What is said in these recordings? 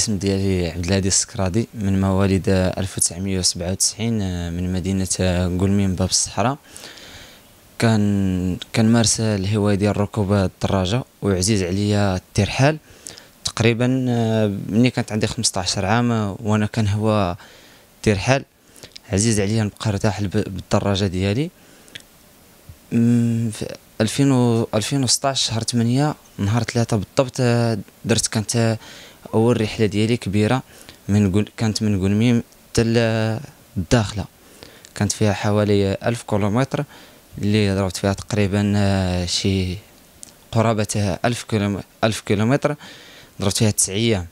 الاسم ديالي عبد الهادي السكرادي من مواليد 1997 آه، من مدينه آه، قلمين باب الصحراء كان كان مارس الهوايه ديال ركوب الدراجه وعزيز عليا الترحال تقريبا آه، ملي كانت عندي 15 عام وانا كان هو الترحال عزيز عليا نبقى ارتاح بالدراجه ديالي في 2016 شهر 8 نهار 3 بالضبط درت كانت اول رحله ديالي كبيره من كانت من قلميم حتى الداخله كانت فيها حوالي ألف كيلومتر اللي ضربت فيها تقريبا آه، شي قرابة ألف كيلومتر, ضربت فيها 9 أيام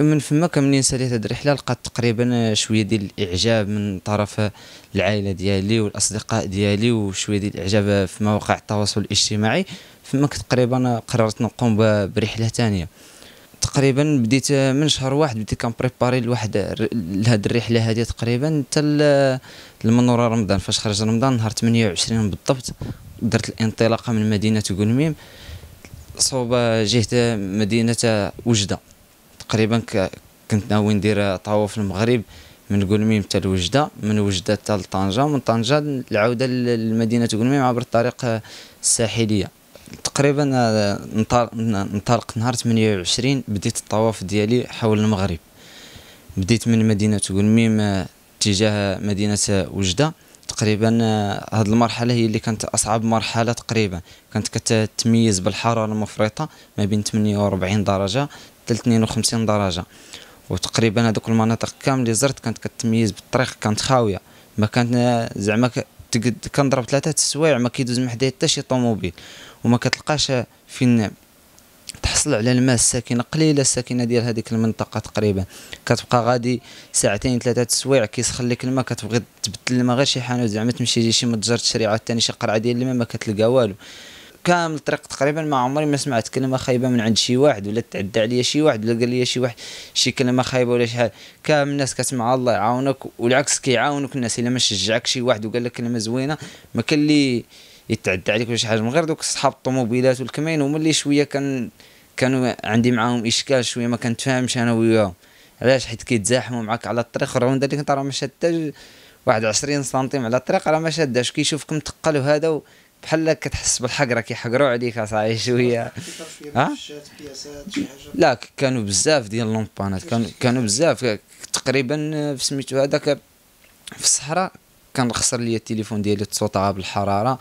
من فما منين ساليت هاد الرحله لقات تقريبا شويه ديال الاعجاب من طرف العائله ديالي والاصدقاء ديالي وشويه ديال الاعجاب في مواقع التواصل الاجتماعي فما تقريبا قررت نقوم برحله ثانيه تقريبا بديت من شهر واحد بديت كنبريباري لواحد لهاد الرحله هادي تقريبا حتى المنوره رمضان فاش خرج رمضان نهار 28 بالضبط درت الانطلاقه من مدينه قلميم صوب جهه مدينه وجده تقريبا كنت ناوي ندير طاوه في المغرب من قلميم حتى لوجده من وجده حتى لطنجه من طنجه العوده لمدينه قلميم عبر الطريق الساحليه تقريبا آه، نطلق نهار 28 بديت الطواف ديالي حول المغرب بديت من مدينه قلميم اتجاه آه، مدينه وجده تقريبا هذه آه، المرحله هي اللي كانت اصعب مرحله تقريبا كانت كتتميز بالحراره المفرطه ما بين 48 درجه 52 درجه وتقريبا هذوك المناطق كامل اللي زرت كانت كتميز بالطريق كانت خاويه ما كانت زعما كنضرب ثلاثه السوايع ما كيدوز من حدايا حتى شي طوموبيل وما كتلقاش فين تحصل على الماء الساكنه قليله الساكنه ديال هذيك المنطقه تقريبا كتبقى غادي ساعتين ثلاثه السوايع كيسخن لك الماء كتبغي تبدل الماء غير شي حانوت زعما تمشي شي متجر تشريعات تاني شي قرعه ديال الماء ما كتلقى والو كامل الطريق تقريبا ما عمري ما سمعت كلمه خايبه من عند شي واحد ولا تعدى عليا شي واحد ولا قال لي شي واحد شي كلمه خايبه ولا شحال كامل الناس كتسمع الله يعاونك والعكس كيعاونك الناس الا ما شجعك شي واحد وقال لك كلمه زوينه ما كان اللي يتعدى عليك ولا شي حاجه من غير دوك صحاب الطوموبيلات والكمين هما اللي شويه كان كانوا عندي معاهم اشكال شويه ما كنتفاهمش انا وياهم علاش حيت كيتزاحموا معاك على الطريق الراوند هذيك انت راه ما شاداش واحد عشرين سنتيم على الطريق راه ما شاداش كيشوفك متقل وهذا بحال كتحس بالحق راه كيحقروا عليك اصاحبي شويه ها لا كانوا بزاف ديال اللومبانات كانوا كانوا بزاف تقريبا في سميتو هذاك في الصحراء كان خسر لي التليفون ديالي الصوت بالحراره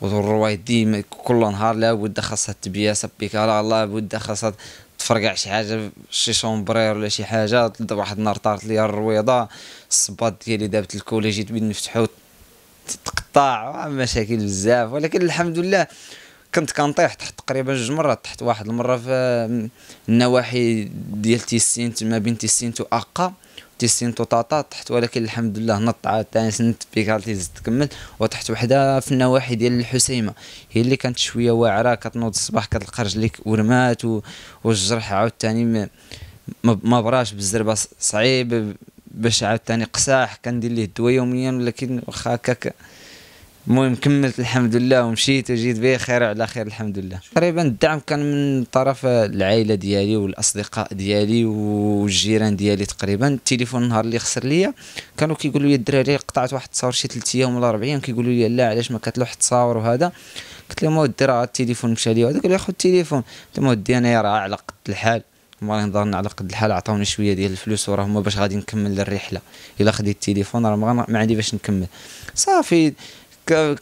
والروايد ديما كل نهار لا بدا خاصها تبياسه بيكالا لا الله بدا خاصها تفرقع شي حاجه شي شومبرير ولا شي حاجه واحد النهار طارت لي الرويضه الصباط ديالي دابت الكوليجي بين نفتحو تقطع مشاكل بزاف ولكن الحمد لله كنت كنطيح تحت تقريبا جوج مرات تحت واحد المره في النواحي ديال تيسينت ما بين تيسينت واقا تيسينت وطاطا تحت ولكن الحمد لله نط عاد ثاني سنت بيكالتي زدت تكمل وتحت وحده في النواحي ديال الحسيمه هي اللي كانت شويه واعره كتنوض الصباح كتلقى رجليك ورمات والجرح عاود ثاني ما براش بالزربه صعيب باش عاوتاني قساح كندير ليه الدواء يوميا ولكن واخا هكاك المهم كملت الحمد لله ومشيت وجيت بخير خير وعلى خير الحمد لله تقريبا الدعم كان من طرف العائله ديالي والاصدقاء ديالي والجيران ديالي تقريبا التليفون النهار اللي خسر ليا كانوا كيقولوا لي الدراري قطعت واحد التصاور شي 3 ايام ولا 4 ايام كيقولوا لي لا علاش ما كتلوح التصاور وهذا قلت لهم ودي راه التليفون مشى لي وهذا قال لي خذ التليفون قلت لهم ودي انايا راه على قد الحال ما نهضرنا على قد الحال عطاوني شويه ديال الفلوس وراه هما باش غادي نكمل الرحله الا خديت التليفون راه ما عندي باش نكمل صافي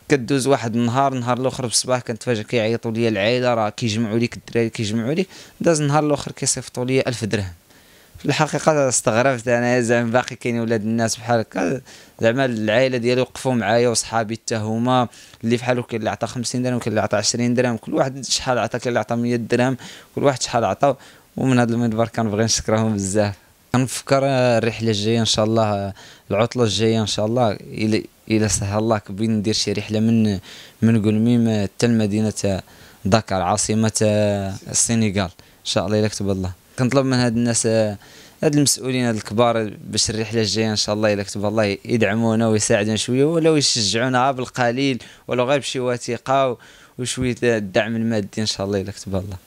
كدوز واحد النهار النهار الاخر بالصباح كنتفاجئ كيعيطوا لي العائله راه كيجمعوا ليك الدراري كيجمعوا ليك داز النهار الاخر كيصيفطوا لي 1000 درهم في الحقيقه استغربت انا زعما باقي كاين ولاد الناس بحال هكا زعما العائله ديالي وقفوا معايا وصحابي حتى هما اللي بحالو كاين اللي عطى 50 درهم كاين اللي عطى 20 درهم كل واحد شحال عطى كاين اللي عطى 100 درهم كل واحد شحال عطى ومن هذا المنبر كنبغي نشكرهم بزاف كنفكر الرحله الجايه ان شاء الله العطله الجايه ان شاء الله الى الى سهل الله كبغي ندير شي رحله من من كولميم حتى لمدينه دكر عاصمه السنغال ان شاء الله الى كتب الله كنطلب من هاد الناس هاد المسؤولين هاد الكبار باش الرحله الجايه ان شاء الله الى كتب الله يدعمونا ويساعدونا شويه ولو يشجعونا بالقليل ولو غير بشي وثيقه وشويه الدعم المادي ان شاء الله الى كتب الله